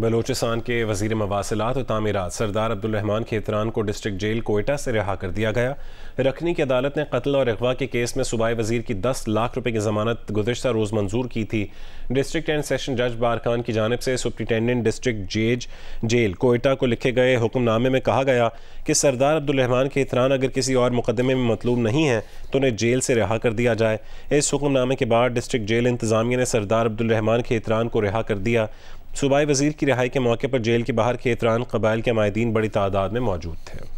बलोचिस्तान के वजीर मवासिलत और तमीरत सरदार अब्दुलरहमान खेतरान को डिस्ट्रिक्ट जेल कोयटा से रिहा कर दिया गया रखनी की अदालत ने कत्ल और अगवा के केस में सूबाई वजीर की दस लाख रुपये की जमानत गुजशत रोज़ मंजूर की थी डिस्ट्रिक्ट एंड सेशन जज खान की जानब से सुप्रिटेंडेंट डिस्ट्रिक्ट जेज जेल कोयटा को लिखे गए हुक्मनामे में कहा गया कि सरदार अब्दुलरहमान खेतरान अगर किसी और मुकदमे में मतलूब नहीं है तो उन्हें जेल से रिहा कर दिया जाए इस हुक्मनामे के बाद डिस्ट्रिक्ट जेल इंतजामिया ने सरदार अब्दुलरहमान खेतरान को रिहा कर दिया सूबाई वजीर की रिहाई के मौके पर जेल के बाहर खेतरान कबाइल के मायदीन बड़ी तादाद में मौजूद थे